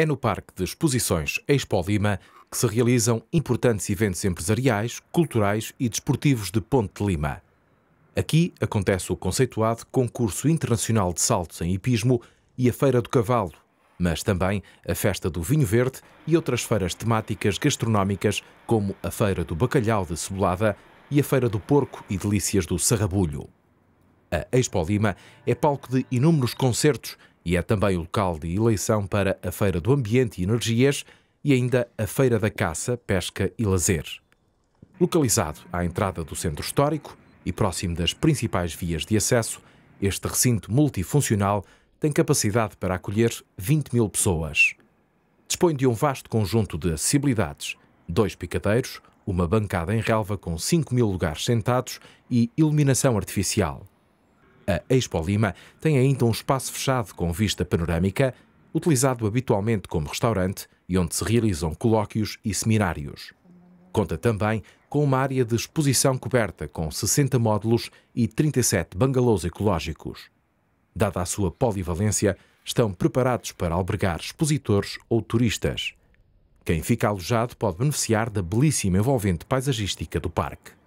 É no Parque de Exposições Expo Lima que se realizam importantes eventos empresariais, culturais e desportivos de Ponte de Lima. Aqui acontece o conceituado Concurso Internacional de Saltos em Hipismo e a Feira do Cavalo, mas também a Festa do Vinho Verde e outras feiras temáticas gastronómicas, como a Feira do Bacalhau de Cebolada e a Feira do Porco e Delícias do Sarrabulho. A Expo Lima é palco de inúmeros concertos e é também o local de eleição para a Feira do Ambiente e Energias e ainda a Feira da Caça, Pesca e Lazer. Localizado à entrada do centro histórico e próximo das principais vias de acesso, este recinto multifuncional tem capacidade para acolher 20 mil pessoas. Dispõe de um vasto conjunto de acessibilidades, dois picadeiros, uma bancada em relva com 5 mil lugares sentados e iluminação artificial a Expo Lima tem ainda um espaço fechado com vista panorâmica, utilizado habitualmente como restaurante e onde se realizam colóquios e seminários. Conta também com uma área de exposição coberta com 60 módulos e 37 bangalôs ecológicos. Dada a sua polivalência, estão preparados para albergar expositores ou turistas. Quem fica alojado pode beneficiar da belíssima envolvente paisagística do parque.